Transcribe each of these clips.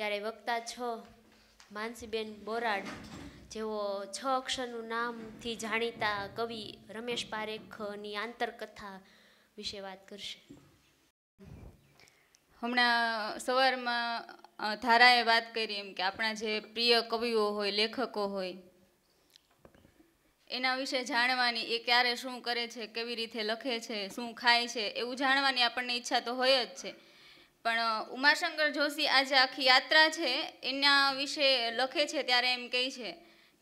ત્યારે વક્તા છ માનસીબેન બોરાડ જેઓ છ અક્ષરનું નામથી જાણીતા કવિ રમેશ પારેખની આંતરકથા વિશે વાત કરશે હમણાં સવારમાં ધારાએ વાત કરી એમ કે આપણા જે પ્રિય કવિઓ હોય લેખકો હોય એના વિશે જાણવાની એ ક્યારે શું કરે છે કેવી રીતે લખે છે શું ખાય છે એવું જાણવાની આપણને ઈચ્છા તો હોય જ છે પણ ઉમાશંકર જોશી આ જે આખી યાત્રા છે એના વિશે લખે છે ત્યારે એમ કહે છે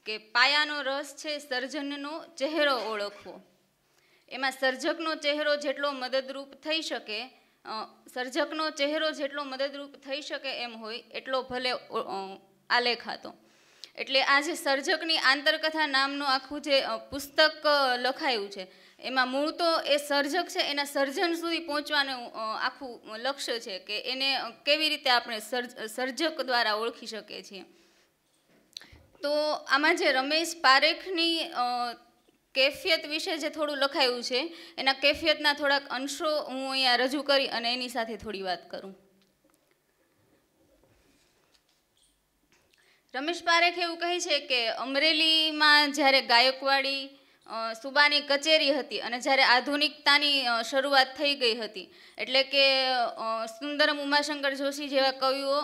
કે પાયાનો રસ છે સર્જનનો ચહેરો ઓળખવો એમાં સર્જકનો ચહેરો જેટલો મદદરૂપ થઈ શકે સર્જકનો ચહેરો જેટલો મદદરૂપ થઈ શકે એમ હોય એટલો ભલે આલેખ હતો એટલે આ જે સર્જકની આંતરકથા નામનું આખું જે પુસ્તક લખાયું છે એમાં મૂળ તો એ સર્જક છે એના સર્જન સુધી પહોંચવાનું આખું લક્ષ્ય છે કે એને કેવી રીતે આપણે સર્જક દ્વારા ઓળખી શકીએ છીએ તો આમાં જે રમેશ પારેખની કેફિયત વિશે જે થોડું લખાયું છે એના કેફિયતના થોડાક અંશો હું અહીંયા રજૂ કરી અને એની સાથે થોડી વાત કરું રમેશ પારેખ એવું કહે છે કે અમરેલીમાં જ્યારે ગાયકવાડી સુબાની કચેરી હતી અને જ્યારે આધુનિકતાની શરૂઆત થઈ ગઈ હતી એટલે કે સુંદરમ ઉમાશંકર જોશી જેવા કવિઓ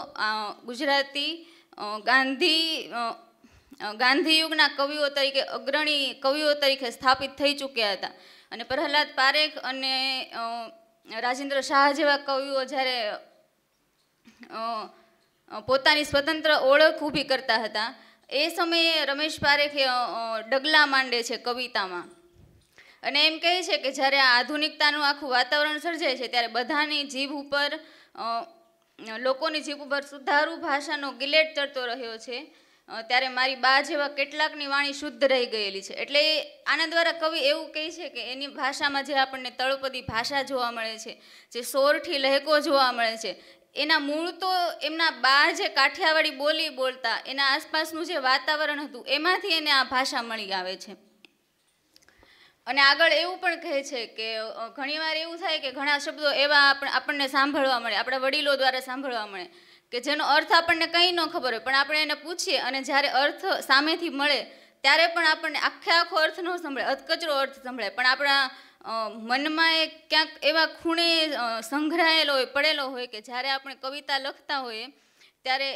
ગુજરાતી ગાંધી ગાંધીયુગના કવિઓ તરીકે અગ્રણી કવિઓ તરીકે સ્થાપિત થઈ ચૂક્યા હતા અને પ્રહલાદ પારેખ અને રાજેન્દ્ર શાહ જેવા કવિઓ જ્યારે પોતાની સ્વતંત્ર ઓળખ ઊભી કરતા હતા એ સમયે રમેશ પારેખ ડગલા માંડે છે કવિતામાં અને એમ કહે છે કે જ્યારે આ આધુનિકતાનું આખું વાતાવરણ સર્જાય છે ત્યારે બધાની જીભ ઉપર લોકોની જીભ ઉપર સુધારું ભાષાનો ગિલેટ ચડતો રહ્યો છે ત્યારે મારી બા જેવા કેટલાકની વાણી શુદ્ધ રહી ગયેલી છે એટલે આના દ્વારા કવિ એવું કહે છે કે એની ભાષામાં જે આપણને તળપદી ભાષા જોવા મળે છે જે સોરઠી લહેકો જોવા મળે છે એના મૂળ તો એમના બા જે કાઠિયાવાડી બોલી બોલતા એના આસપાસનું જે વાતાવરણ હતું એમાંથી એને આ ભાષા મળી આવે છે અને આગળ એવું પણ કહે છે કે ઘણીવાર એવું થાય કે ઘણા શબ્દો એવા આપણને સાંભળવા મળે આપણા વડીલો દ્વારા સાંભળવા મળે કે જેનો અર્થ આપણને કંઈ ન ખબર હોય પણ આપણે એને પૂછીએ અને જ્યારે અર્થ સામેથી મળે ત્યારે પણ આપણને આખે આખો અર્થ ન સંભળાય અધકચરો અર્થ સંભળાય પણ આપણા મનમાં એ ક્યાંક એવા ખૂણે સંઘરાયેલો હોય પડેલો હોય કે જ્યારે આપણે કવિતા લખતા હોઈએ ત્યારે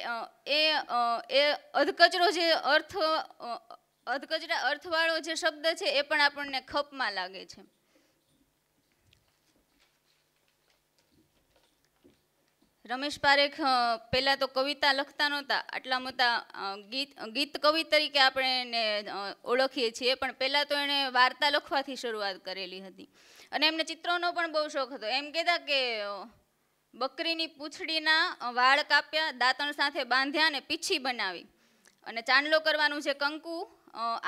એ એ અધકચરો જે અર્થ અધકચરા અર્થવાળો જે શબ્દ છે એ પણ આપણને ખપમાં લાગે છે રમેશ પારેખ પહેલાં તો કવિતા લખતા નહોતા આટલા મોટા ગીત ગીત કવિ તરીકે આપણે એને ઓળખીએ છીએ પણ પહેલાં તો એણે વાર્તા લખવાથી શરૂઆત કરેલી હતી અને એમને ચિત્રોનો પણ બહુ શોખ હતો એમ કહેતા કે બકરીની પૂંછડીના વાળ કાપ્યા દાંતણ સાથે બાંધ્યા અને પીછી બનાવી અને ચાંદલો કરવાનું છે કંકુ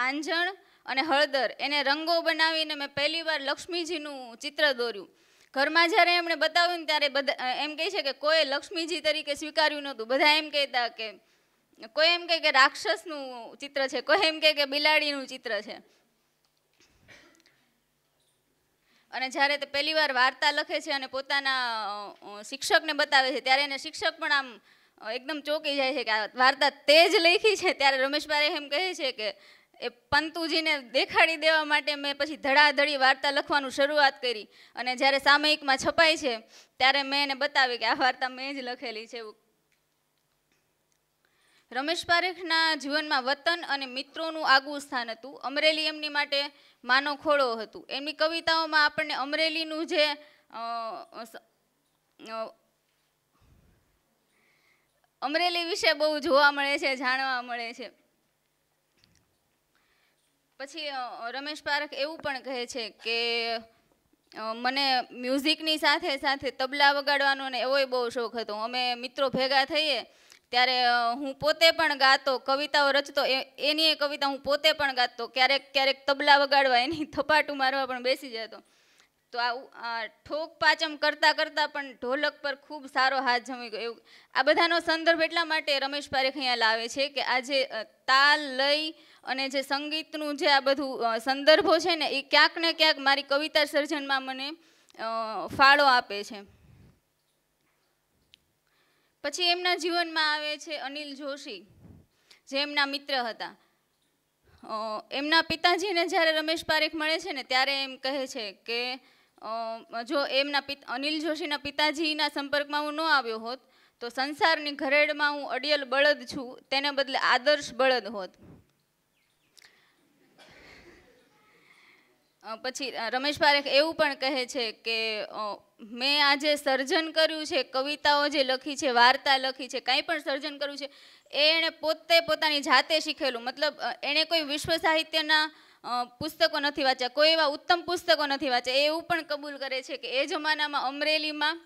આંજણ અને હળદર એને રંગો બનાવીને મેં પહેલીવાર લક્ષ્મીજીનું ચિત્ર દોર્યું ઘરમાં જ્યારે એમણે બતાવ્યું ત્યારે બધા એમ કહે છે કે કોઈ લક્ષ્મીજી તરીકે સ્વીકાર્યું નહોતું બધા એમ કહેતા કે કોઈ એમ કહે કે રાક્ષસનું ચિત્ર છે કોઈ એમ કહે કે બિલાડીનું ચિત્ર છે અને જ્યારે તે પહેલી વાર વાર્તા લખે છે અને પોતાના શિક્ષકને બતાવે છે ત્યારે એને શિક્ષક પણ આમ એકદમ ચોંકી જાય છે કે આ વાર્તા તે જ લખી છે ત્યારે રમેશભાઈ એમ કહે છે કે એ પંતુજીને દેખાડી દેવા માટે મેં પછી ધડાધડી વાર્તા લખવાનું શરૂઆત કરી અને જ્યારે સામયિકમાં છપાય છે ત્યારે મેં એને બતાવી કે આ વાર્તા મેં જ લખેલી છે રમેશ પારેખના જીવનમાં વતન અને મિત્રોનું આગવું સ્થાન હતું અમરેલી એમની માટે માનો ખોળો હતું એમની કવિતાઓમાં આપણને અમરેલીનું જે અમરેલી વિશે બહુ જોવા મળે છે જાણવા મળે છે પછી રમેશ પારખ એવું પણ કહે છે કે મને મ્યુઝિકની સાથે સાથે તબલા વગાડવાનો ને એવો બહુ શોખ હતો અમે મિત્રો ભેગા થઈએ ત્યારે હું પોતે પણ ગાતો કવિતાઓ રચતો એની એ કવિતા હું પોતે પણ ગાતો ક્યારેક ક્યારેક તબલા વગાડવા એની થપાટું મારવા પણ બેસી જતો તો આ ઠોક પાચમ કરતાં કરતાં પણ ઢોલક પર ખૂબ સારો હાથ જમી ગયો એવું આ બધાનો સંદર્ભ એટલા માટે રમેશ પારેખ અહીંયા લાવે છે કે આજે તાલ લઈ અને જે સંગીતનું જે આ બધું સંદર્ભો છે ને એ ક્યાંક ને ક્યાંક મારી કવિતા સર્જનમાં મને ફાળો આપે છે પછી એમના જીવનમાં આવે છે અનિલ જોશી જે એમના મિત્ર હતા એમના પિતાજીને જ્યારે રમેશ પારેખ મળે છે ને ત્યારે એમ કહે છે કે જો એમના અનિલ જોશીના પિતાજીના સંપર્કમાં હું ન આવ્યો હોત તો સંસારની ઘરેડમાં હું અડિયલ બળદ છું તેને બદલે આદર્શ બળદ હોત પછી રમેશ પારેખ એવું પણ કહે છે કે મેં આ જે સર્જન કર્યું છે કવિતાઓ જે લખી છે વાર્તા લખી છે કાંઈ પણ સર્જન કર્યું છે એ એણે પોતે પોતાની જાતે શીખેલું મતલબ એણે કોઈ વિશ્વ સાહિત્યના પુસ્તકો નથી વાંચ્યા કોઈ એવા ઉત્તમ પુસ્તકો નથી વાંચ્યા એવું પણ કબૂલ કરે છે કે એ જમાનામાં અમરેલીમાં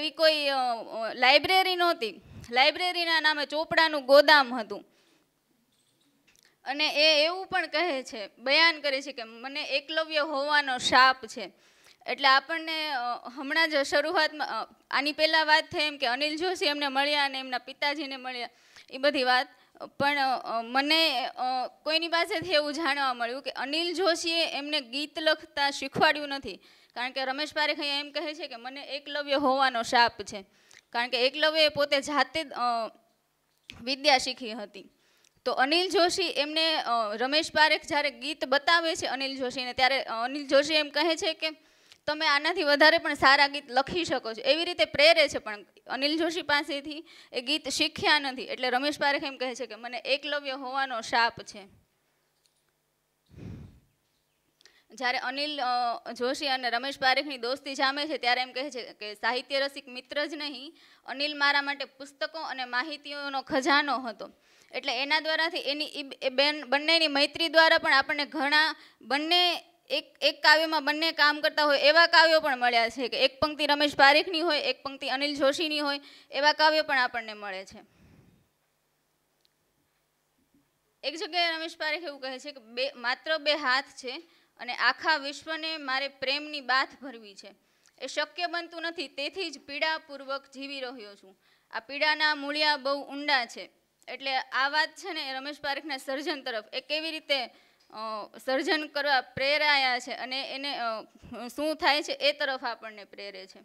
એવી કોઈ લાઇબ્રેરી નહોતી લાઇબ્રેરીના નામે ચોપડાનું ગોદામ હતું અને એ એવું પણ કહે છે બયાન કરે છે કે મને એકલવ્ય હોવાનો શાપ છે એટલે આપણને હમણાં જ શરૂઆતમાં આની પહેલાં વાત થઈ એમ કે અનિલ જોશી એમને મળ્યા અને એમના પિતાજીને મળ્યા એ બધી વાત પણ મને કોઈની પાસેથી એવું જાણવા મળ્યું કે અનિલ જોશીએ એમને ગીત લખતા શીખવાડ્યું નથી કારણ કે રમેશ પારેખ અહીંયા એમ કહે છે કે મને એકલવ્ય હોવાનો શાપ છે કારણ કે એકલવ્યએ પોતે જાતે વિદ્યા શીખી હતી તો અનિલ જોશી એમને રમેશ પારેખ જ્યારે ગીત બતાવે છે અનિલ જોશીને ત્યારે અનિલ જોશી એમ કહે છે કે તમે આનાથી વધારે પણ સારા ગીત લખી શકો છો એવી રીતે પ્રેરે છે પણ અનિલ જોશી પાસેથી એ ગીત શીખ્યા નથી એટલે રમેશ પારેખ એમ કહે છે કે મને એકલવ્ય હોવાનો શાપ છે જ્યારે અનિલ જોશી અને રમેશ પારેખની દોસ્તી જામે છે ત્યારે એમ કહે છે કે સાહિત્ય રસિક મિત્ર જ નહીં અનિલ મારા માટે પુસ્તકો અને માહિતીઓનો ખજાનો હતો એટલે એના દ્વારાથી એની એ બેન બંનેની મૈત્રી દ્વારા પણ આપણને ઘણા બંને એક એક કાવ્યમાં બંને કામ કરતા હોય એવા કાવ્યો પણ મળ્યા છે કે એક પંક્તિ રમેશ પારેખની હોય એક પંક્તિ અનિલ જોશીની હોય એવા કાવ્યો પણ આપણને મળે છે એક જગ્યાએ રમેશ પારેખ એવું કહે છે કે બે માત્ર બે હાથ છે અને આખા વિશ્વને મારે પ્રેમની બાથ ભરવી છે એ શક્ય બનતું નથી તેથી જ પીડાપૂર્વક જીવી રહ્યો છું આ પીડાના મૂળિયા બહુ ઊંડા છે એટલે આ વાત છે ને રમેશ પારેખના સર્જન તરફ એ કેવી રીતે સર્જન કરવા પ્રેરાયા છે અને એને શું થાય છે એ તરફ આપણને પ્રેરે છે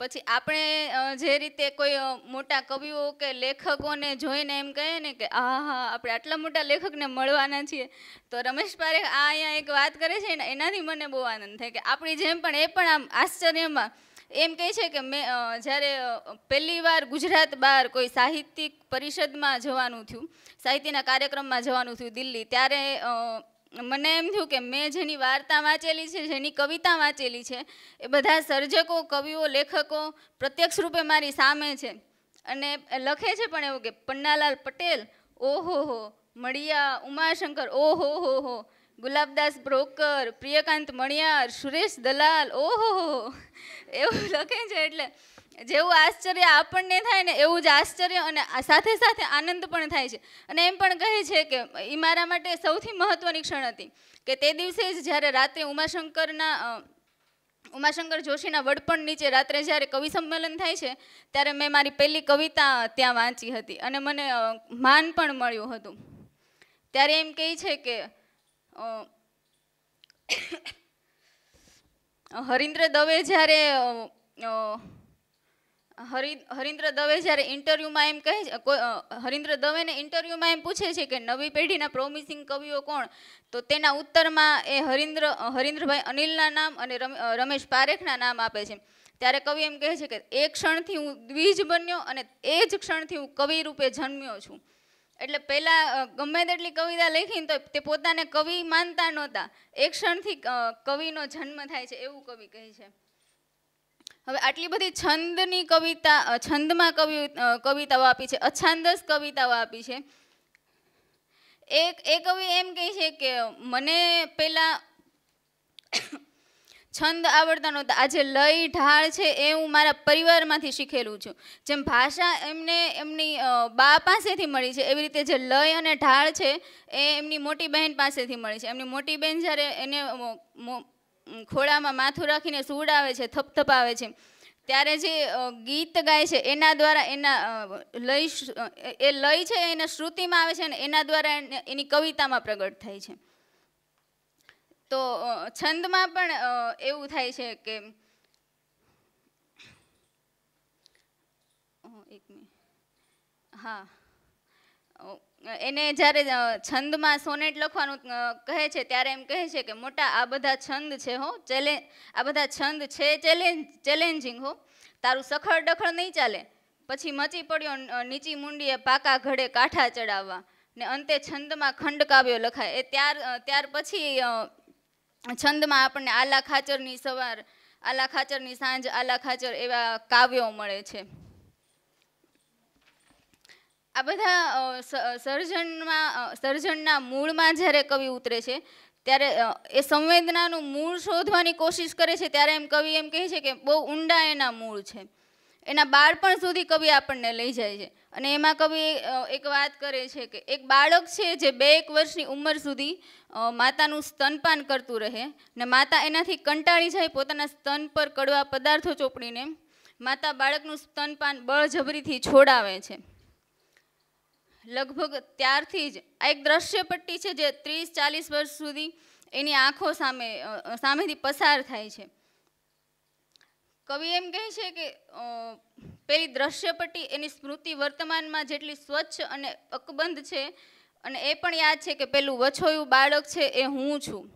પછી આપણે જે રીતે કોઈ મોટા કવિઓ કે લેખકોને જોઈને એમ કહીએ ને કે આ હા આપણે આટલા મોટા લેખકને મળવાના છીએ તો રમેશ પારેખ આ અહીંયા એક વાત કરે છે ને એનાથી મને બહુ આનંદ થાય કે આપણી જેમ પણ એ પણ આમ આશ્ચર્યમાં એમ કહે છે કે મેં જ્યારે પહેલી વાર ગુજરાત બહાર કોઈ સાહિત્યિક પરિષદમાં જવાનું થયું સાહિત્યના કાર્યક્રમમાં જવાનું થયું દિલ્હી ત્યારે મને એમ થયું કે મેં જેની વાર્તા વાંચેલી છે જેની કવિતા વાંચેલી છે એ બધા સર્જકો કવિઓ લેખકો પ્રત્યક્ષ રૂપે મારી સામે છે અને લખે છે પણ એવું કે પન્નાલાલ પટેલ ઓહો હો મળિયા ઉમાશંકર ઓહો હો હો ગુલાબદાસ બ્રોકર પ્રિયકાંત મણિયાર સુરેશ દલાલ ઓહો એવું લખે છે એટલે જેવું આશ્ચર્ય આપણને થાય ને એવું જ આશ્ચર્ય અને સાથે સાથે આનંદ પણ થાય છે અને એમ પણ કહે છે કે એ મારા માટે સૌથી મહત્ત્વની ક્ષણ હતી કે તે દિવસે જ જ્યારે રાત્રે ઉમાશંકરના ઉમાશંકર જોશીના વડપણ નીચે રાત્રે જ્યારે કવિ સંમેલન થાય છે ત્યારે મેં મારી પહેલી કવિતા ત્યાં વાંચી હતી અને મને માન પણ મળ્યું હતું ત્યારે એમ કહે છે કે હરિન્દ્ર દવે જ્યારે હરિન્દ્ર દવે જ્યારે ઇન્ટરવ્યૂમાં એમ કહે છે હરિન્દ્ર દવેને ઇન્ટરવ્યૂમાં એમ પૂછે છે કે નવી પેઢીના પ્રોમિસિંગ કવિઓ કોણ તો તેના ઉત્તરમાં એ હરિન્દ્ર હરિન્દ્રભાઈ અનિલના નામ અને રમેશ પારેખના નામ આપે છે ત્યારે કવિ એમ કહે છે કે એ ક્ષણથી હું દ્વિજ બન્યો અને એ જ ક્ષણથી હું કવિ રૂપે જન્મ્યો છું એટલે પહેલા ગમે તેટલી કવિતા લખીને તો તે પોતાને કવિ માનતા નહોતા એક ક્ષણથી કવિનો જન્મ થાય છે એવું કવિ કહે છે હવે આટલી બધી છંદની કવિતા છંદમાં કવિ કવિતાઓ આપી છે અછાંદસ કવિતાઓ આપી છે એક એ કવિ એમ કહે છે કે મને પહેલાં છંદ આવડતા નહોતા આજે લય ઢાળ છે એ હું મારા પરિવારમાંથી શીખેલું છું જેમ ભાષા એમને એમની બા પાસેથી મળી છે એવી રીતે જે લય અને ઢાળ છે એ એમની મોટી બહેન પાસેથી મળી છે એમની મોટી બહેન જ્યારે એને ખોળામાં માથું રાખીને સુવડાવે છે થપથપાવે છે ત્યારે જે ગીત ગાય છે એના દ્વારા એના લય એ લય છે એને શ્રુતિમાં આવે છે અને એના દ્વારા એની કવિતામાં પ્રગટ થાય છે તો છંદમાં પણ એવું થાય છે કે હા એને જ્યારે છંદમાં સોનેટ લખવાનું કહે છે ત્યારે એમ કહે છે કે મોટા આ બધા છંદ છે હો ચેલે આ બધા છંદ છે ચેલેન્જ ચેલેન્જિંગ હો તારું સખળ ડખળ નહીં ચાલે પછી મચી પડ્યો નીચી મુંડીએ પાકા ઘડે કાંઠા ચડાવવા ને અંતે છંદમાં ખંડ કાવ્યો લખાય એ ત્યાર ત્યાર પછી છંદમાં આપણને આલા ખાચરની સવાર આલા ખાચરની સાંજ આલા ખાચર એવા કાવ્યો મળે છે આ બધા સર્જનમાં સર્જનના મૂળમાં જ્યારે કવિ ઉતરે છે ત્યારે એ સંવેદનાનું મૂળ શોધવાની કોશિશ કરે છે ત્યારે એમ કવિ એમ કહે છે કે બહુ ઊંડા એના મૂળ છે એના બાળપણ સુધી કવિ આપણને લઈ જાય છે અને એમાં કવિ એક વાત કરે છે કે એક બાળક છે જે બે એક વર્ષની ઉંમર સુધી માતાનું સ્તનપાન કરતું રહે ને માતા એનાથી કંટાળી જાય પોતાના સ્તન પર કડવા પદાર્થો ચોપડીને માતા બાળકનું સ્તનપાન બળજબરીથી છોડાવે છે લગભગ ત્યારથી જ આ એક દ્રશ્યપટ્ટી છે જે ત્રીસ ચાલીસ વર્ષ સુધી એની આંખો સામે સામેથી પસાર થાય છે કવિ એમ કહે છે કે પેલી દ્રશ્યપટી એની સ્મૃતિ વર્તમાનમાં જેટલી સ્વચ્છ અને અકબંધ છે અને એ પણ યાદ છે કે પેલું વછોયું બાળક છે એ હું છું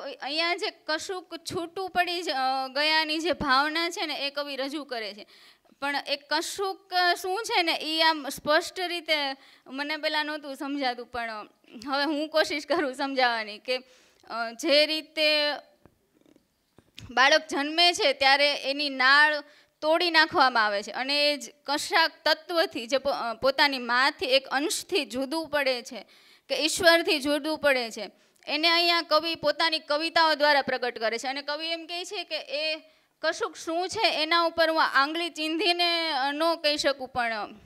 અહીંયા જે કશુંક છૂટું પડી ગયાની જે ભાવના છે ને એ કવિ રજૂ કરે છે પણ એ કશુંક શું છે ને એ આમ સ્પષ્ટ રીતે મને પહેલાં નહોતું સમજાતું પણ હવે હું કોશિશ કરું સમજાવવાની કે જે રીતે બાળક જન્મે છે ત્યારે એની નાળ તોડી નાખવામાં આવે છે અને એ જ કશાક તત્વથી જે પોતાની માથી એક અંશથી જુદું પડે છે કે ઈશ્વરથી જુદું પડે છે એને અહીંયા કવિ પોતાની કવિતાઓ દ્વારા પ્રગટ કરે છે અને કવિ એમ કહે છે કે એ કશુંક શું છે એના ઉપર હું આંગળી ચીંધીને ન કહી શકું પણ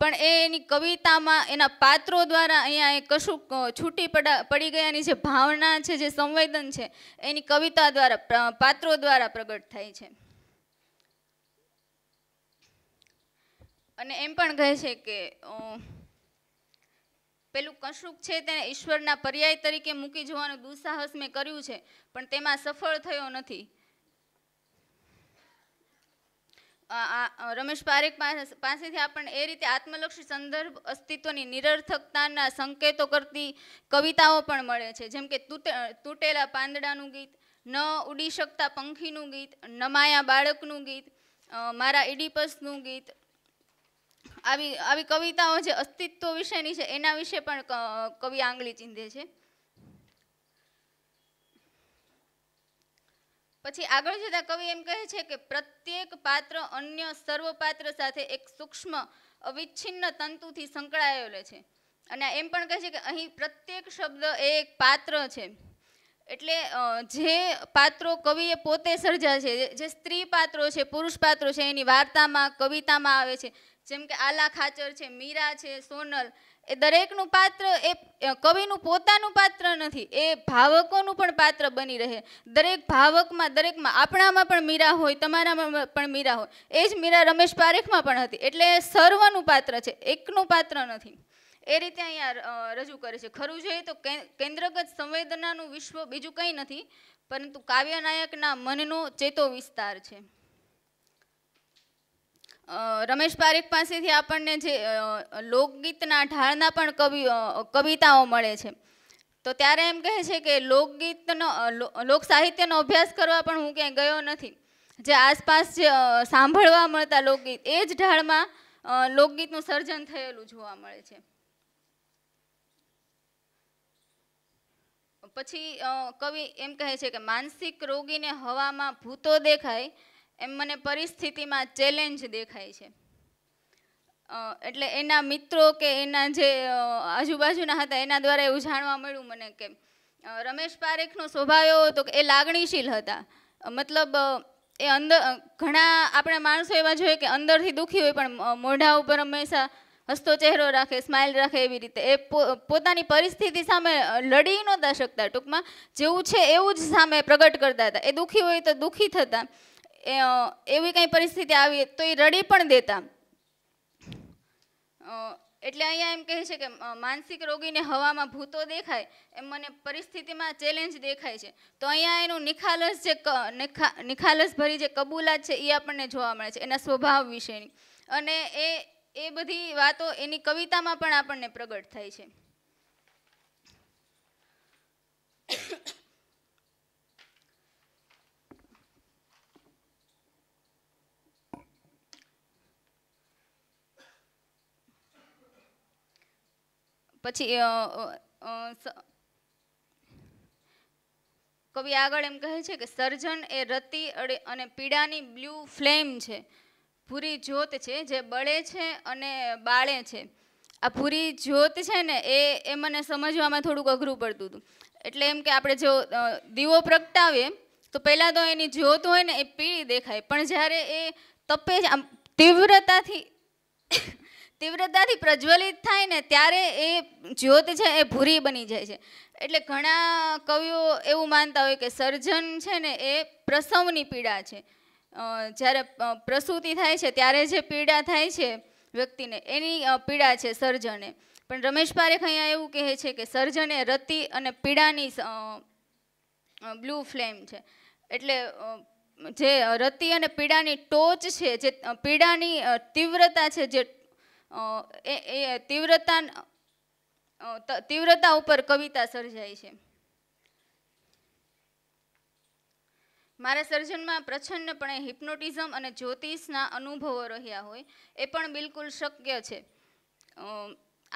પણ એ એની કવિતામાં એના પાત્રો દ્વારા અહીંયા એ કશું છૂટી પડા પડી ગયાની જે ભાવના છે જે સંવેદન છે એની કવિતા દ્વારા પાત્રો દ્વારા પ્રગટ થાય છે અને એમ પણ કહે છે કે પેલું કશુંક છે તેને ઈશ્વરના પર્યાય તરીકે મૂકી જોવાનું દુસ્સાહસ મેં કર્યું છે પણ તેમાં સફળ થયો નથી રમેશ પારેખ પાસેથી આપણને એ રીતે આત્મલક્ષી સંદર્ભ અસ્તિત્વની નિરર્થકતાના સંકેતો કરતી કવિતાઓ પણ મળે છે જેમ કે તૂટેલા પાંદડાનું ગીત ન ઉડી શકતા પંખીનું ગીત નમાયા બાળકનું ગીત મારા ઇડીપસનું ગીત આવી આવી કવિતાઓ જે અસ્તિત્વ વિશેની છે એના વિશે પણ કવિ આંગળી ચીંધે છે પછી આગળ જતા કવિ એમ કહે છે કે પ્રત્યેક પાત્ર અન્ય સર્વ પાત્ર સાથે એક સૂક્ષ્મ અવિચ્છિન્ન તંતુથી સંકળાયેલો છે અને એમ પણ કહે છે કે અહીં પ્રત્યેક શબ્દ એ એક પાત્ર છે એટલે જે પાત્રો કવિએ પોતે સર્જા છે જે સ્ત્રી પાત્રો છે પુરુષ પાત્રો છે એની વાર્તામાં કવિતામાં આવે છે જેમ કે આલા ખાચર છે મીરા છે સોનલ એ દરેકનું પાત્ર એ કવિનું પોતાનું પાત્ર નથી એ ભાવકોનું પણ પાત્ર બની રહે દરેક ભાવકમાં દરેકમાં આપણામાં પણ મીરા હોય તમારામાં પણ મીરા હોય એ જ મીરા રમેશ પારેખમાં પણ હતી એટલે સર્વનું પાત્ર છે એકનું પાત્ર નથી એ રીતે અહીંયા રજૂ કરે છે ખરું જોઈએ તો કેન્દ્રગત સંવેદનાનું વિશ્વ બીજું કંઈ નથી પરંતુ કાવ્યનાયકના મનનો ચેતો વિસ્તાર છે રમેશ પારેખ પાસેથી આપણને જે લોકગીતના ઢાળના પણ કવિ કવિતાઓ મળે છે તો ત્યારે એમ કહે છે કે લોકગીતનો લોક સાહિત્યનો અભ્યાસ કરવા પણ હું ક્યાંય ગયો નથી જે આસપાસ જે સાંભળવા મળતા લોકગીત એ જ ઢાળમાં લોકગીતનું સર્જન થયેલું જોવા મળે છે પછી કવિ એમ કહે છે કે માનસિક રોગીને હવામાં ભૂતો દેખાય એમ મને પરિસ્થિતિમાં ચેલેન્જ દેખાય છે એટલે એના મિત્રો કે એના જે આજુબાજુના હતા એના દ્વારા એવું જાણવા મળ્યું મને કે રમેશ પારેખનો સ્વભાવ એવો હતો કે એ લાગણીશીલ હતા મતલબ એ અંદર ઘણા આપણા માણસો એવા જોઈએ કે અંદરથી દુઃખી હોય પણ મોઢા ઉપર હંમેશા હસતો ચહેરો રાખે સ્માઇલ રાખે એવી રીતે એ પોતાની પરિસ્થિતિ સામે લડી નહોતા શકતા ટૂંકમાં જેવું છે એવું જ સામે પ્રગટ કરતા હતા એ દુઃખી હોય તો દુઃખી થતા એવી કંઈ પરિસ્થિતિ આવી તો એ રડી પણ દેતા એટલે અહીંયા એમ કહે છે કે માનસિક રોગીને હવામાં ભૂતો દેખાય એમ મને પરિસ્થિતિમાં ચેલેન્જ દેખાય છે તો અહીંયા એનું નિખાલસ જે નિખાલસ ભરી જે કબૂલાત છે એ આપણને જોવા મળે છે એના સ્વભાવ વિશેની અને એ એ બધી વાતો એની કવિતામાં પણ આપણને પ્રગટ થાય છે પછી કવિ આગળ એમ કહે છે કે સર્જન એ રતિ અને પીડાની બ્લુ ફ્લેમ છે પૂરી જ્યોત છે જે બળે છે અને બાળે છે આ પૂરી જ્યોત છે ને એ એ મને સમજવામાં થોડુંક અઘરું પડતું હતું એટલે એમ કે આપણે જો દીવો પ્રગટાવીએ તો પહેલાં તો એની જ્યોત હોય ને એ પીળી દેખાય પણ જ્યારે એ તપે આમ તીવ્રતાથી તીવ્રતાથી પ્રજ્વલિત થાય ને ત્યારે એ જ્યોત છે એ ભૂરી બની જાય છે એટલે ઘણા કવિઓ એવું માનતા હોય કે સર્જન છે ને એ પ્રસવની પીડા છે જ્યારે પ્રસૂતિ થાય છે ત્યારે જે પીડા થાય છે વ્યક્તિને એની પીડા છે સર્જને પણ રમેશ પારેખ અહીંયા એવું કહે છે કે સર્જને રતિ અને પીડાની બ્લુ ફ્લેમ છે એટલે જે રતિ અને પીડાની ટોચ છે જે પીડાની તીવ્રતા છે જે એ એ તીવ્રતા તીવ્રતા ઉપર કવિતા સર્જાય છે મારા સર્જનમાં પ્રછન્નપણે હિપ્નોટિઝમ અને જ્યોતિષના અનુભવો રહ્યા હોય એ પણ બિલકુલ શક્ય છે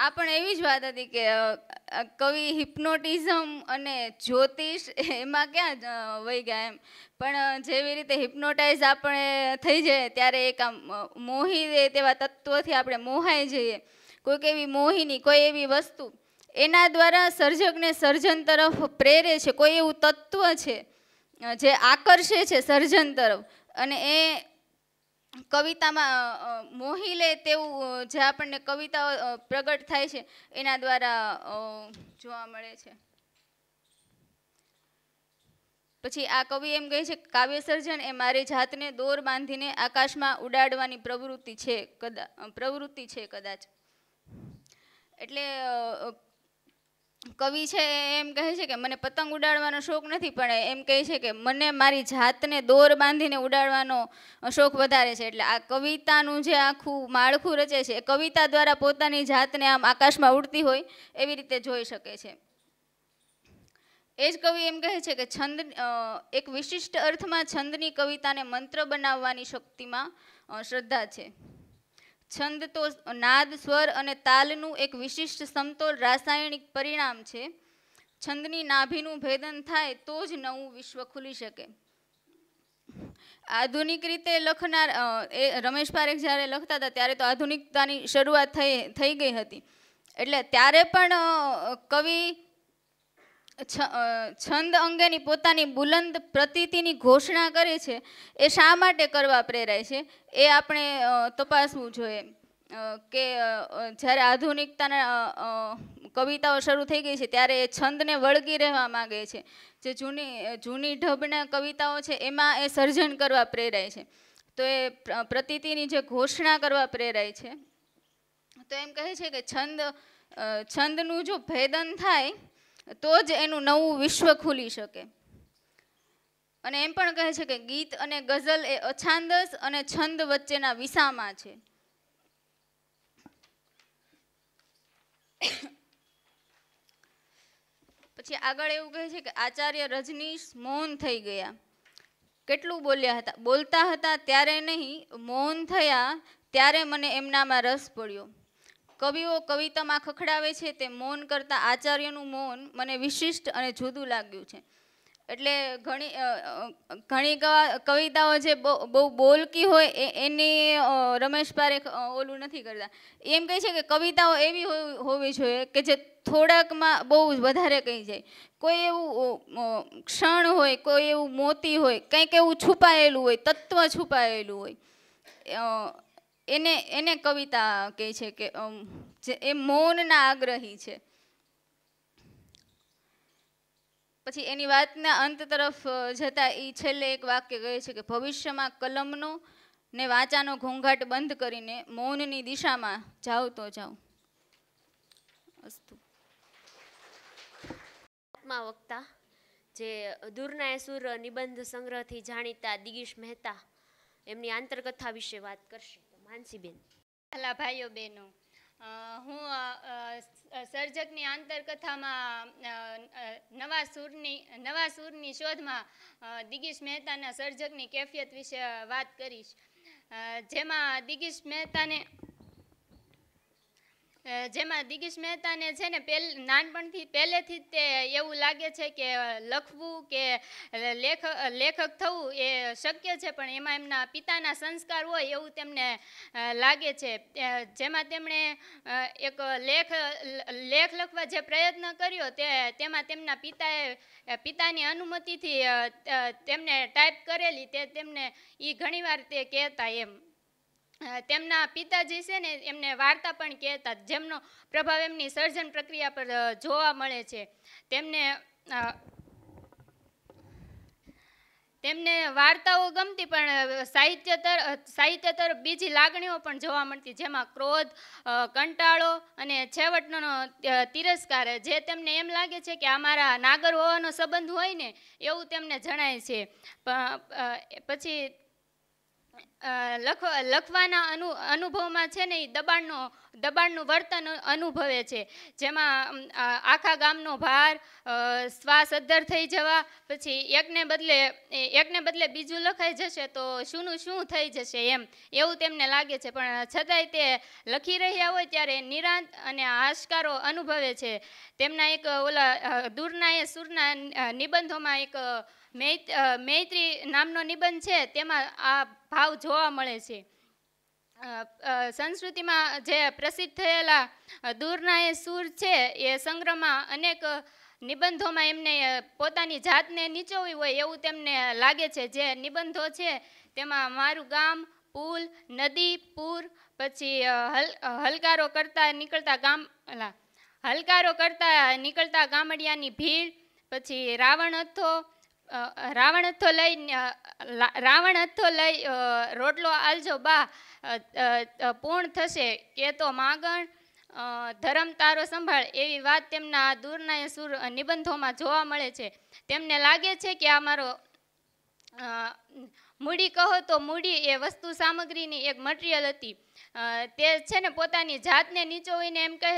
આ પણ એવી જ વાત હતી કે કવિ હિપ્નોટિઝમ અને જ્યોતિષ એમાં ક્યાં વહી ગયા એમ પણ જેવી રીતે હિપ્નોટાઇઝ આપણે થઈ જાય ત્યારે એક આમ મોહી તેવા તત્વોથી આપણે મોહાઈ જઈએ કોઈક એવી મોહિની કોઈ એવી વસ્તુ એના દ્વારા સર્જકને સર્જન તરફ પ્રેરે છે કોઈ એવું તત્વ છે જે આકર્ષે છે સર્જન તરફ અને એ કવિતામાં મોહી લે તેવું જે આપણને કવિતાઓ પ્રગટ થાય છે એના દ્વારા જોવા મળે છે પછી આ કવિ એમ કહે છે કાવ્ય સર્જન એ મારી જાતને દોર બાંધીને આકાશમાં ઉડાડવાની પ્રવૃત્તિ છે કદા પ્રવૃત્તિ છે કદાચ એટલે કવિ છે એમ કહે છે કે મને પતંગ ઉડાડવાનો શોખ નથી પણ એમ કહે છે કે મને મારી જાતને દોર બાંધીને ઉડાડવાનો શોખ વધારે છે એટલે આ કવિતાનું જે આખું માળખું રચે છે એ કવિતા દ્વારા પોતાની જાતને આમ આકાશમાં ઉડતી હોય એવી રીતે જોઈ શકે છે એ જ કવિ એમ કહે છે કે છંદ એક વિશિષ્ટ અર્થમાં છંદની કવિતાને મંત્ર બનાવવાની શક્તિમાં શ્રદ્ધા છે છંદ તો નાદ સ્વર અને તાલનું એક વિશિષ્ટ સમતોલ રાસાયણિક પરિણામ છે છંદની નાભીનું ભેદન થાય તો જ નવું વિશ્વ ખુલી શકે આધુનિક રીતે લખનાર એ રમેશ પારેખ જ્યારે લખતા હતા ત્યારે તો આધુનિકતાની શરૂઆત થઈ થઈ ગઈ હતી એટલે ત્યારે પણ કવિ છંદ અંગેની પોતાની બુલંદ પ્રતીતિની ઘોષણા કરે છે એ શા માટે કરવા પ્રેરાય છે એ આપણે તપાસવું જોઈએ કે જ્યારે આધુનિકતાના કવિતાઓ શરૂ થઈ ગઈ છે ત્યારે એ છંદને વળગી રહેવા માગે છે જે જૂની જૂની ઢબના કવિતાઓ છે એમાં એ સર્જન કરવા પ્રેરાય છે તો એ પ્રતીતિની જે ઘોષણા કરવા પ્રેરાય છે તો એમ કહે છે કે છંદ છંદનું જો ભેદન થાય તો જ એનું નવું વિશ્વ ખુલી શકે અને એમ પણ કહે છે કે ગીત અને ગઝલ એ અછાંદસ અને છંદ વચ્ચેના વિસામાં છે પછી આગળ એવું કહે છે કે આચાર્ય રજનીશ મૌન થઈ ગયા કેટલું બોલ્યા હતા બોલતા હતા ત્યારે નહીં મૌન થયા ત્યારે મને એમનામાં રસ પડ્યો કવિઓ કવિતામાં ખખડાવે છે તે મૌન કરતાં આચાર્યનું મૌન મને વિશિષ્ટ અને જુદું લાગ્યું છે એટલે ઘણી ઘણી કવિતાઓ જે બહુ બોલકી હોય એની રમેશ પારેખ ઓલું નથી કરતા એમ કહે છે કે કવિતાઓ એવી હોવી જોઈએ કે જે થોડાકમાં બહુ વધારે કહી જાય કોઈ એવું ક્ષણ હોય કોઈ એવું મોતી હોય કંઈક એવું છુપાયેલું હોય તત્વ છુપાયેલું હોય એને એને કવિતા કહે છે કે એ મૌનના આગ્રહી છે પછી એની વાતના અંત તરફ જતા એ છેલ્લે એક વાક્ય કહે છે કે ભવિષ્યમાં કલમનો ને વાંચાનો ઘોંઘાટ બંધ કરીને મૌનની દિશામાં જાઓ તો જાઉં અસ્તુ આત્મા વક્તા જે દૂરના સુર નિબંધ સંગ્રહથી જાણીતા દિગીશ મહેતા એમની આંતરકથા વિશે વાત કરશે માનસીબેન હાલા ભાઈઓ બહેનો હું સર્જકની આંતરકથામાં નવા સૂરની નવા સૂરની શોધમાં દિગીશ મહેતાના સર્જકની કેફિયત વિશે વાત કરીશ જેમાં દિગીશ મહેતાને જેમાં દિગ્વિજ મહેતાને છે ને પેલ નાનપણથી પહેલેથી જ તે એવું લાગે છે કે લખવું કે લેખ લેખક થવું એ શક્ય છે પણ એમાં એમના પિતાના સંસ્કાર હોય એવું તેમને લાગે છે જેમાં તેમણે એક લેખ લેખ લખવા જે પ્રયત્ન કર્યો તે તેમાં તેમના પિતાએ પિતાની અનુમતિથી તેમને ટાઈપ કરેલી તે તેમને એ ઘણીવાર તે કહેતા એમ તેમના પિતાજી છે ને એમને વાર્તા પણ કહેતા જેમનો પ્રભાવ એમની સર્જન પ્રક્રિયા પર જોવા મળે છે તેમને તેમને વાર્તાઓ ગમતી પણ સાહિત્ય તરફ સાહિત્ય તરફ બીજી લાગણીઓ પણ જોવા મળતી જેમાં ક્રોધ કંટાળો અને છેવટનો તિરસ્કાર જે તેમને એમ લાગે છે કે અમારા નાગર હોવાનો સંબંધ હોય ને એવું તેમને જણાય છે પછી લખવાના અનુ અનુભવમાં છે ને એ દબાણનો દબાણનું વર્તન અનુભવે છે જેમાં આખા ગામનો ભાર શ્વાસ અદ્ધર થઈ જવા પછી એકને બદલે એકને બદલે બીજું લખાઈ જશે તો શુંનું શું થઈ જશે એમ એવું તેમને લાગે છે પણ છતાંય તે લખી રહ્યા હોય ત્યારે નિરાંત અને હાશકારો અનુભવે છે તેમના એક ઓલા દૂરના એ સૂરના નિબંધોમાં એક મૈત્રી નામનો નિબંધ છે તેમાં આ ભાવ જોવા મળે છે સંસ્કૃતિમાં જે પ્રસિદ્ધ થયેલા દૂરના એ સૂર છે એ સંગ્રહમાં અનેક નિબંધોમાં એમને પોતાની જાતને નીચોવી હોય એવું તેમને લાગે છે જે નિબંધો છે તેમાં મારું ગામ પુલ નદી પૂર પછી હલકારો કરતા નીકળતા ગામ હલકારો કરતા નીકળતા ગામડિયાની ભીડ પછી રાવણ હતો રાવણ હતો લઈ રાવણ હતો લઈ રોટલો આલજો બા પૂર્ણ થશે કે તો માગણ ધર્મ તારો સંભાળ એવી વાત તેમના દૂરના સુર નિબંધોમાં જોવા મળે છે તેમને લાગે છે કે આ મારો મૂડી કહો તો મૂડી એ વસ્તુ સામગ્રીની એક મટીરિયલ હતી તે છે ને પોતાની જાતને નીચોવીને એમ કહે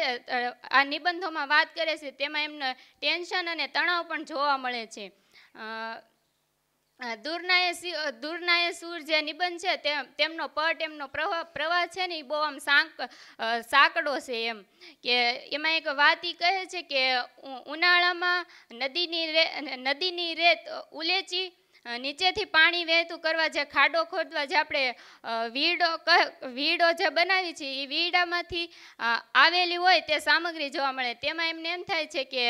આ નિબંધોમાં વાત કરે છે તેમાં એમને ટેન્શન અને તણાવ પણ જોવા મળે છે દૂરનાએ દૂરનાએ સૂર જે નિબંધ છે તે તેમનો પટ એમનો પ્રવાહ પ્રવાહ છે ને એ બહુ આમ સાંક સાંકડો છે એમ કે એમાં એક વાત એ કહે છે કે ઉનાળામાં નદીની રે નદીની રેત ઉલેચી નીચેથી પાણી વહેતું કરવા જે ખાડો ખોદવા જે આપણે વીડો વીડો જે બનાવી છે એ વીડામાંથી આવેલી હોય તે સામગ્રી જોવા મળે તેમાં એમને એમ થાય છે કે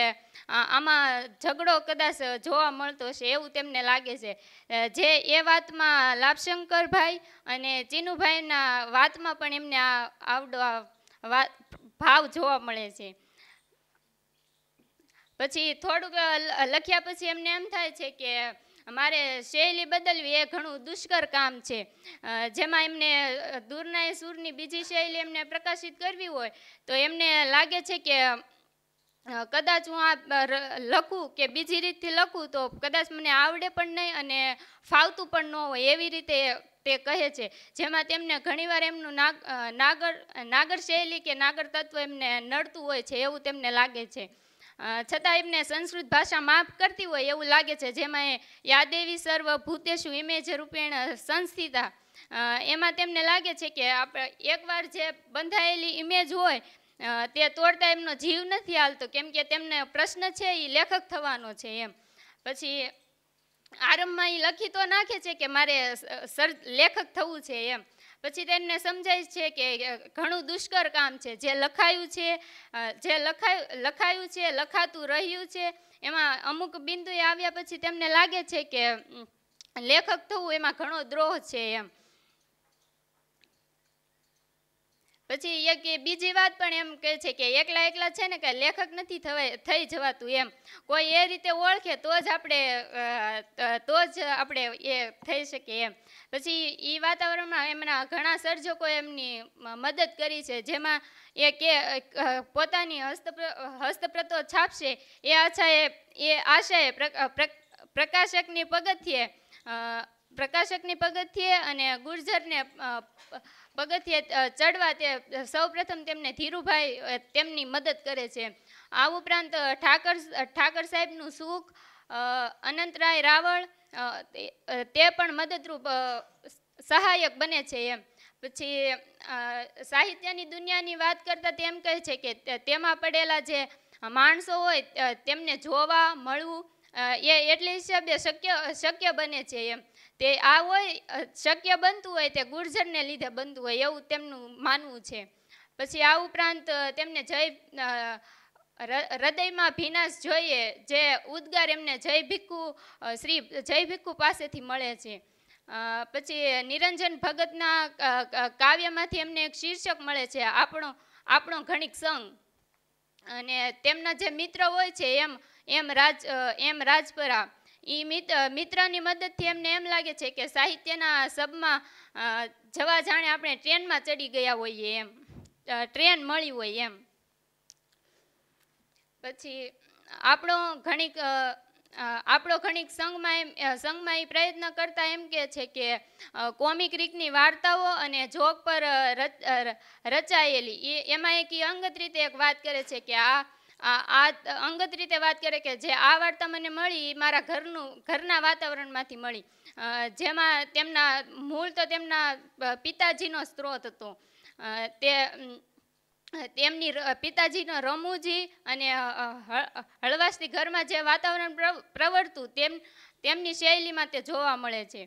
આમાં ઝઘડો કદાચ જોવા મળતો હશે એવું તેમને લાગે છે જે એ વાતમાં લાભશંકરભાઈ અને ચીનુભાઈના વાતમાં પણ એમને આ આવડો ભાવ જોવા મળે છે પછી થોડુંક લખ્યા પછી એમને એમ થાય છે કે મારે શૈલી બદલવી એ ઘણું દુષ્કર કામ છે જેમાં એમને દૂરના સૂરની બીજી શૈલી એમને પ્રકાશિત કરવી હોય તો એમને લાગે છે કે કદાચ હું આ લખું કે બીજી રીતથી લખું તો કદાચ મને આવડે પણ નહીં અને ફાવતું પણ ન હોય એવી રીતે તે કહે છે જેમાં તેમને ઘણીવાર એમનું નાગર નાગર શૈલી કે નાગર તત્વ એમને નડતું હોય છે એવું તેમને લાગે છે છતાં એમને સંસ્કૃત ભાષા માફ કરતી હોય એવું લાગે છે જેમાં એ યાદેવી સર્વ ભૂતેશુ ઇમેજ રૂપેણ સંસ્થિતા એમાં તેમને લાગે છે કે આપણે એકવાર જે બંધાયેલી ઇમેજ હોય તે તોડતા એમનો જીવ નથી હાલતો કેમ કે તેમને પ્રશ્ન છે એ લેખક થવાનો છે એમ પછી આરંભમાં એ લખી તો નાખે છે કે મારે સર લેખક થવું છે એમ પછી તેમને સમજાય છે કે ઘણું દુષ્કર કામ છે જે લખાયું છે જે લખાયું લખાયું છે લખાતું રહ્યું છે એમાં અમુક બિંદુએ આવ્યા પછી તેમને લાગે છે કે લેખક થવું એમાં ઘણો દ્રોહ છે એમ પછી એક બીજી વાત પણ એમ કહે છે કે એકલા એકલા છે ને કે લેખક નથી થવાય થઈ જવાતું એમ કોઈ એ રીતે ઓળખે તો જ આપણે તો જ આપણે એ થઈ શકીએ એમ પછી એ વાતાવરણમાં એમના ઘણા સર્જકો એમની મદદ કરી છે જેમાં એ કે પોતાની હસ્ત હસ્તપ્રતો છાપશે એ આછાએ એ આશાએ પ્રકાશકની પગથિયે પ્રકાશકની પગથિયે અને ગુર્જરને પગથિયે ચડવા તે સૌપ્રથમ તેમને ધીરુભાઈ તેમની મદદ કરે છે આ ઉપરાંત ઠાકર ઠાકર સાહેબનું સુખ અનંતરાય રાવળ તે પણ મદદરૂપ સહાયક બને છે એમ પછી સાહિત્યની દુનિયાની વાત કરતાં તેમ કહે છે કે તેમાં પડેલા જે માણસો હોય તેમને જોવા મળવું એ એટલી હિસાબે શક્ય શક્ય બને છે એમ તે આ હોય શક્ય બનતું હોય તે ગુર્જરને લીધે બનતું હોય એવું તેમનું માનવું છે પછી આ ઉપરાંત તેમને જય હૃદયમાં ભીનાશ જોઈએ જે ઉદ્ગાર એમને જય ભિક્ખુ શ્રી જય ભિક્ખુ પાસેથી મળે છે પછી નિરંજન ભગતના કાવ્યમાંથી એમને એક શીર્ષક મળે છે આપણો આપણો ઘણિક સંઘ અને તેમના જે મિત્ર હોય છે એમ એમ રાજ એમ રાજપરા એ મિત્રની મદદથી એમને એમ લાગે છે કે સાહિત્યના સબમાં જવા જાણે આપણે ટ્રેનમાં ચડી ગયા હોઈએ એમ ટ્રેન મળી હોય એમ પછી આપણો ઘણીક આપણો ઘણીક સંઘમાં એમ સંઘમાં એ પ્રયત્ન કરતા એમ કે છે કે કોમિક રીતની વાર્તાઓ અને જોક પર રચાયેલી એ એમાં એક અંગત રીતે એક વાત કરે છે કે આ આ અંગત રીતે વાત કરે કે જે આ વાર્તા મને મળી એ મારા ઘરનું ઘરના વાતાવરણમાંથી મળી જેમાં તેમના મૂળ તો તેમના પિતાજીનો સ્ત્રોત હતો તે તેમની પિતાજીનો રમૂજી અને હળવાશની ઘરમાં જે વાતાવરણ પ્રવર્તું તેમ તેમની શૈલીમાં તે જોવા મળે છે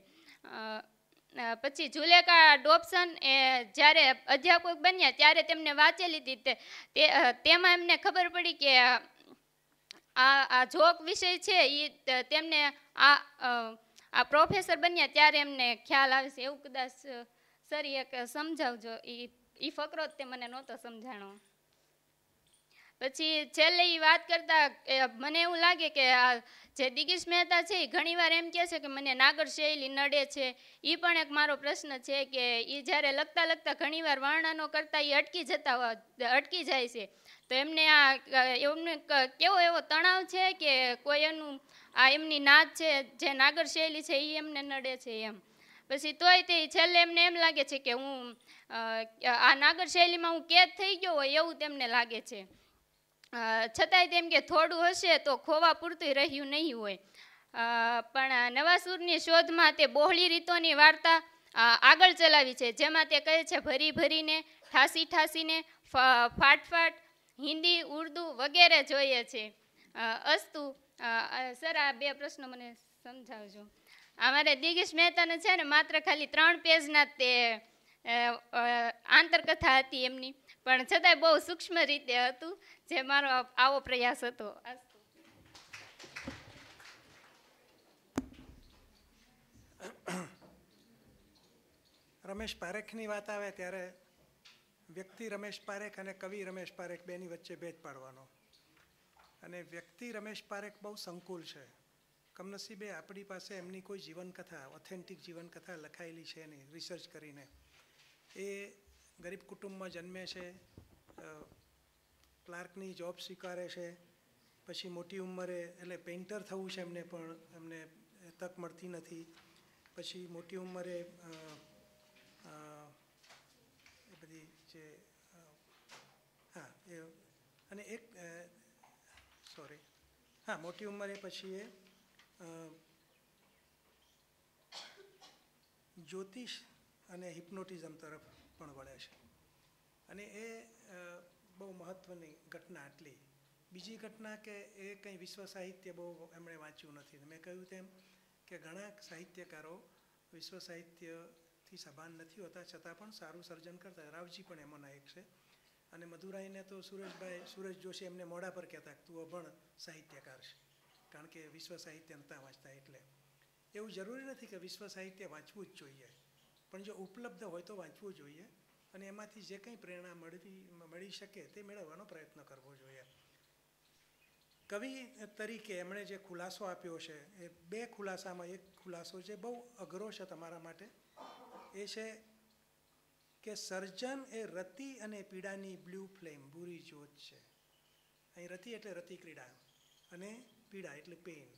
પછી જુલેકા ડોપ્સન એ જ્યારે અધ્યાપક બન્યા ત્યારે તેમને વાંચેલી હતી તે તેમાં એમને ખબર પડી કે આ આ જોક વિષય છે એ તેમને આ આ પ્રોફેસર બન્યા ત્યારે એમને ખ્યાલ આવે છે એવું કદાચ સર એક સમજાવજો એ એ ફકરો જ તે મને નહોતો સમજાણો પછી છેલ્લે એ વાત કરતા મને એવું લાગે કે આ જે દિગીશ મહેતા છે એ ઘણીવાર એમ કહે છે કે મને નાગર શૈલી નડે છે એ પણ એક મારો પ્રશ્ન છે કે એ જ્યારે લખતા લખતા ઘણીવાર વર્ણનો કરતા એ અટકી જતા અટકી જાય છે તો એમને આ એમને કેવો એવો તણાવ છે કે કોઈ એનું આ એમની નાદ છે જે નાગર શૈલી છે એ એમને નડે છે એમ પછી તોય તે છેલ્લે એમને એમ લાગે છે કે હું આ નાગર શૈલીમાં હું કેદ થઈ ગયો હોય એવું તેમને લાગે છે છતાંય તેમ કે થોડું હશે તો ખોવા પૂરતું રહ્યું નહીં હોય પણ નવાસુરની શોધમાં તે બહોળી રીતોની વાર્તા આગળ ચલાવી છે જેમાં તે કહે છે ભરી ભરીને ઠાસી ઠાસીને ફાટફાટ હિન્દી ઉર્દુ વગેરે જોઈએ છે અસ્તુ સર આ બે પ્રશ્નો મને સમજાવજો અમારે દિગીશ મહેતાને છે ને માત્ર ખાલી ત્રણ પેજના તે આંતરકથા હતી એમની પણ છતાંય બહુ સૂક્ષ્મ રીતે હતું જે મારો આવો પ્રયાસ હતો રમેશ પારેખની વાત આવે ત્યારે વ્યક્તિ રમેશ પારેખ અને કવિ રમેશ પારેખ બેની વચ્ચે ભેદ પાડવાનો અને વ્યક્તિ રમેશ પારેખ બહુ સંકુલ છે કમનસીબે આપણી પાસે એમની કોઈ જીવનકથા ઓથેન્ટિક જીવનકથા લખાયેલી છે નહીં રિસર્ચ કરીને એ ગરીબ કુટુંબમાં જન્મે છે ક્લાર્કની જોબ સ્વીકારે છે પછી મોટી ઉંમરે એટલે પેઇન્ટર થવું છે એમને પણ એમને તક મળતી નથી પછી મોટી ઉંમરે એ બધી જે હા એ અને એક સોરી હા મોટી ઉંમરે પછી એ જ્યોતિષ અને હિપ્નોટિઝમ તરફ પણ વળે છે અને એ બહુ મહત્ત્વની ઘટના આટલી બીજી ઘટના કે એ કંઈ વિશ્વ સાહિત્ય બહુ એમણે વાંચ્યું નથી મેં કહ્યું તેમ કે ઘણા સાહિત્યકારો વિશ્વ સાહિત્યથી સભાન નથી હોતા છતાં પણ સારું સર્જન કરતા રાવજી પણ એમાંના એક છે અને મધુરાઈને તો સુરેશભાઈ સુરેશ જોશી એમને મોઢા પર કહેતા તું અભણ સાહિત્યકાર છે કારણ કે વિશ્વ સાહિત્ય નહોતા વાંચતા એટલે એવું જરૂરી નથી કે વિશ્વ સાહિત્ય વાંચવું જ જોઈએ પણ જો ઉપલબ્ધ હોય તો વાંચવું જોઈએ અને એમાંથી જે કંઈ પ્રેરણા મળવી મળી શકે તે મેળવવાનો પ્રયત્ન કરવો જોઈએ કવિ તરીકે એમણે જે ખુલાસો આપ્યો છે એ બે ખુલાસામાં એક ખુલાસો છે બહુ અઘરો છે તમારા માટે એ છે કે સર્જન એ રતિ અને પીડાની બ્લુ ફ્લેમ બુરી જ્યોત છે અહીં રતિ એટલે રતિ ક્રીડા અને પીડા એટલે પેઇન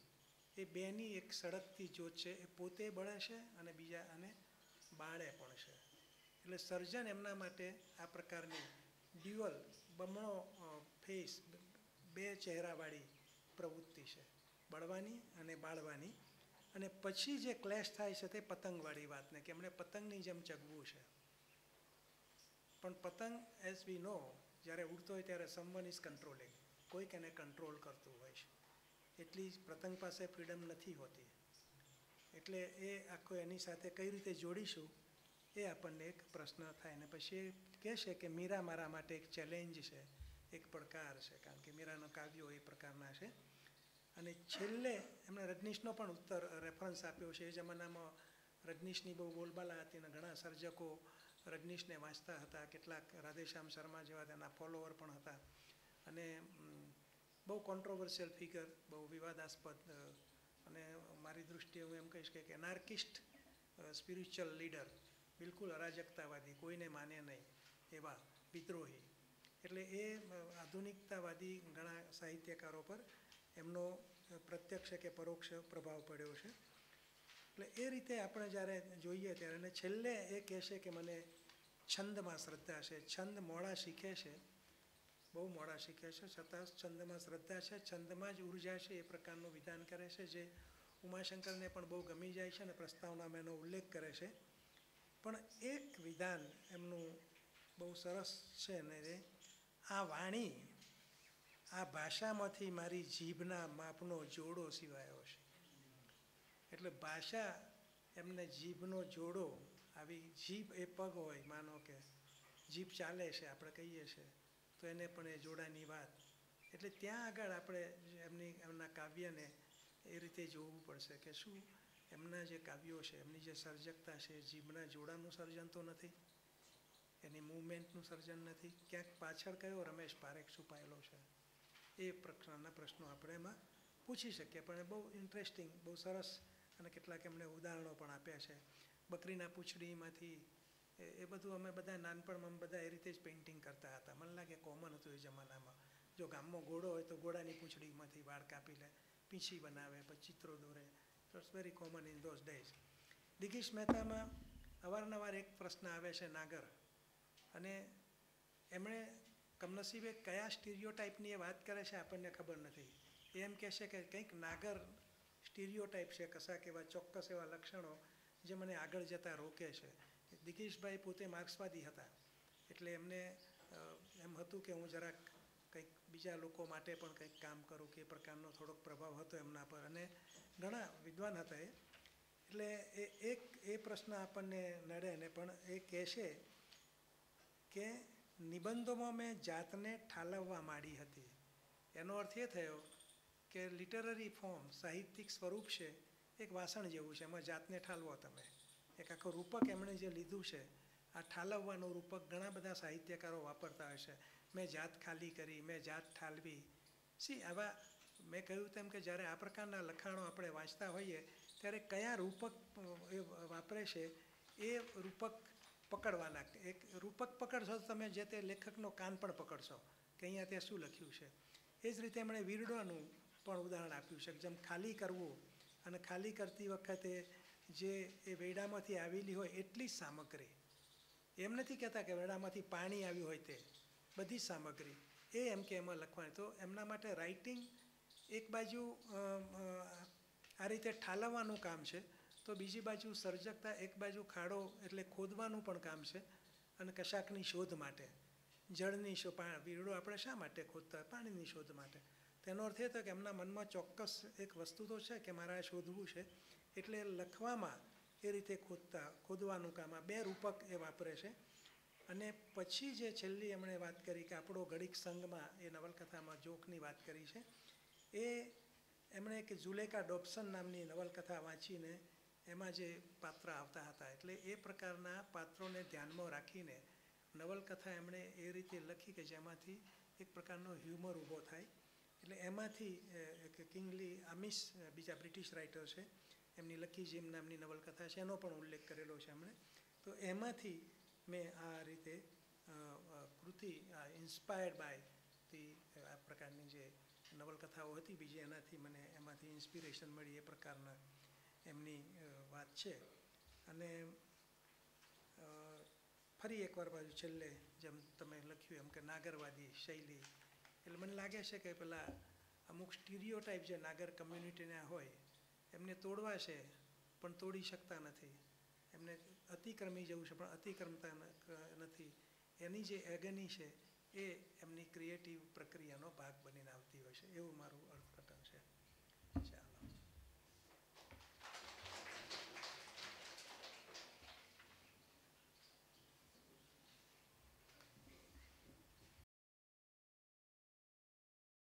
એ બેની એક સળગતી જોત છે એ પોતે બળે છે અને બીજા અને બાળે પણ છે એટલે સર્જન એમના માટે આ પ્રકારની ડ્યુઅલ બમણો ફેસ બે ચહેરાવાળી પ્રવૃત્તિ છે બળવાની અને બાળવાની અને પછી જે ક્લેશ થાય છે તે પતંગવાળી વાતને કે એમણે પતંગની જેમ ચગવું છે પણ પતંગ એઝ વી નો જ્યારે ઉડતો હોય ત્યારે સમવન ઇઝ કંટ્રોલિંગ કોઈક એને કંટ્રોલ કરતું હોય છે એટલી જ પ્રતંગ પાસે ફ્રીડમ નથી હોતી એટલે એ આખો એની સાથે કઈ રીતે જોડીશું એ આપણને એક પ્રશ્ન થાય ને પછી એ કહેશે કે મીરા મારા માટે એક ચેલેન્જ છે એક પડકાર છે કારણ કે મીરાનો કાવ્યો એ પ્રકારના છે અને છેલ્લે એમણે રજનીશનો પણ ઉત્તર રેફરન્સ આપ્યો છે એ જમાનામાં રજનીશની બહુ બોલબાલા હતી અને ઘણા સર્જકો રજનીશને વાંચતા હતા કેટલાક રાધેશ્યામ શર્મા જેવા તેના ફોલોવર પણ હતા અને બહુ કોન્ટ્રોવર્શિયલ ફિગર બહુ વિવાદાસ્પદ અને મારી દૃષ્ટિએ હું એમ કહીશ કે એનાર્કિસ્ટ સ્પિરિચ્યુઅલ લીડર બિલકુલ અરાજકતાવાદી કોઈને માને નહીં એવા વિદ્રોહી એટલે એ આધુનિકતાવાદી ઘણા સાહિત્યકારો પર એમનો પ્રત્યક્ષ કે પરોક્ષ પ્રભાવ પડ્યો છે એટલે એ રીતે આપણે જ્યારે જોઈએ ત્યારે છેલ્લે એ કહેશે કે મને છંદમાં શ્રદ્ધા છે છંદ મોડા શીખે છે બહુ મોડા શીખે છે છતાં છંદમાં શ્રદ્ધા છે છંદમાં જ ઉર્જા છે એ પ્રકારનું વિધાન કરે છે જે ઉમાશંકરને પણ બહુ ગમી જાય છે અને પ્રસ્તાવનામાં એનો ઉલ્લેખ કરે છે પણ એક વિધાન એમનું બહુ સરસ છે ને આ વાણી આ ભાષામાંથી મારી જીભના માપનો જોડો સિવાયો છે એટલે ભાષા એમને જીભનો જોડો આવી જીભ એ પગ હોય માનો કે જીભ ચાલે છે આપણે કહીએ છીએ તો એને પણ એ જોડાની વાત એટલે ત્યાં આગળ આપણે એમની એમના કાવ્યને એ રીતે જોવું પડશે કે શું એમના જે કાવ્યો છે એમની જે સર્જકતા છે જીભના જોડાનું સર્જન તો નથી એની મૂવમેન્ટનું સર્જન નથી ક્યાંક પાછળ કયો રમેશ પારેખ છુપાયેલો છે એ પ્રકારના પ્રશ્નો આપણે એમાં પૂછી શકીએ પણ એ બહુ ઇન્ટરેસ્ટિંગ બહુ સરસ અને કેટલાક એમણે ઉદાહરણો પણ આપ્યા છે બકરીના પૂંછડીમાંથી એ બધું અમે બધા નાનપણમાં અમે બધા એ રીતે જ પેઇન્ટિંગ કરતા હતા મને લાગે કોમન હતું એ જમાનામાં જો ગામમાં ઘોડો હોય તો ઘોડાની પૂંછડીમાંથી વાળ કાપી લે પીંછી બનાવે પછી ચિત્રો દોરે it very common in those days Digish મહેતામાં અવારનવાર એક પ્રશ્ન આવે છે નાગર અને એમણે કમનસીબે કયા સ્ટીરિયો ટાઈપની એ વાત કરે છે આપણને ખબર નથી એ એમ કહેશે કે કંઈક નાગર સ્ટીરિયો ટાઈપ છે કશાક એવા ચોક્કસ એવા લક્ષણો જે મને આગળ જતાં રોકે છે દિગેશભાઈ પોતે માર્ક્સવાદી હતા એટલે એમને એમ હતું કે હું જરાક કંઈક બીજા લોકો માટે પણ કંઈક કામ કરું કે એ પ્રકારનો થોડોક પ્રભાવ હતો એમના પર અને ઘણા વિદ્વાન હતા એ એટલે એ એક એ પ્રશ્ન આપણને નડે ને પણ એ કહેશે કે નિબંધોમાં મેં જાતને ઠાલવવા માંડી હતી એનો અર્થ એ થયો કે લિટરરી ફોર્મ સાહિત્યિક સ્વરૂપ છે એક વાસણ જેવું છે એમાં જાતને ઠાલવો તમે એક આખો રૂપક એમણે જે લીધું છે આ ઠાલવવાનું રૂપક ઘણા બધા સાહિત્યકારો વાપરતા હોય છે મેં જાત ખાલી કરી મેં જાત ઠાલવી સી આવા મેં કહ્યું તેમ કે જ્યારે આ પ્રકારના લખાણો આપણે વાંચતા હોઈએ ત્યારે કયા રૂપક એ વાપરે છે એ રૂપક પકડવાના એક રૂપક પકડશો તો તમે જે તે લેખકનો કાન પણ પકડશો કે અહીંયા તે શું લખ્યું છે એ જ રીતે એમણે વીરડોનું પણ ઉદાહરણ આપ્યું છે જેમ ખાલી કરવું અને ખાલી કરતી વખતે જે એ વેડામાંથી આવેલી હોય એટલી જ સામગ્રી એમ નથી કહેતા કે વેડામાંથી પાણી આવ્યું હોય તે બધી સામગ્રી એ એમ કે એમાં લખવાની તો એમના માટે રાઇટિંગ એક બાજુ આ રીતે ઠાલવવાનું કામ છે તો બીજી બાજુ સર્જકતા એક બાજુ ખાડો એટલે ખોદવાનું પણ કામ છે અને કશાકની શોધ માટે જળની શો પા વીરડો આપણે શા માટે ખોદતા પાણીની શોધ માટે તેનો અર્થ એ થયો કે એમના મનમાં ચોક્કસ એક વસ્તુ તો છે કે મારે આ શોધવું છે એટલે લખવામાં એ રીતે ખોદતા ખોદવાનું કામ આ બે રૂપક એ વાપરે છે અને પછી જે છેલ્લી એમણે વાત કરી કે આપણો ઘડીક સંઘમાં એ નવલકથામાં જોકની વાત કરી છે એ એમણે કે ઝુલેકા ડોપ્સન નામની નવલકથા વાંચીને એમાં જે પાત્ર આવતા હતા એટલે એ પ્રકારના પાત્રોને ધ્યાનમાં રાખીને નવલકથા એમણે એ રીતે લખી કે જેમાંથી એક પ્રકારનો હ્યુમર ઊભો થાય એટલે એમાંથી કિંગલી આમિસ બીજા બ્રિટિશ રાઇટર છે એમની લખી જીમ નામની નવલકથા છે એનો પણ ઉલ્લેખ કરેલો છે એમણે તો એમાંથી મેં આ રીતે કૃતિ ઇન્સ્પાયર્ડ બાય તી આ પ્રકારની જે નવલકથાઓ હતી બીજી એનાથી મને એમાંથી ઇન્સ્પિરેશન મળી એ પ્રકારના એમની વાત છે અને ફરી એકવાર બાજુ છેલ્લે જેમ તમે લખ્યું એમ કે નાગરવાદી શૈલી એટલે મને લાગે છે કે પેલા અમુક સ્ટીરિયો ટાઈપ જે નાગર કમ્યુનિટીના હોય એમને તોડવા છે પણ તોડી શકતા નથી એમને અતિક્રમી જવું છે પણ અતિક્રમતા નથી એની જે એગની છે એ એમની ક્રિએટિવ પ્રક્રિયાનો ભાગ બનીને આવતી હોય છે એવું મારું અર્થ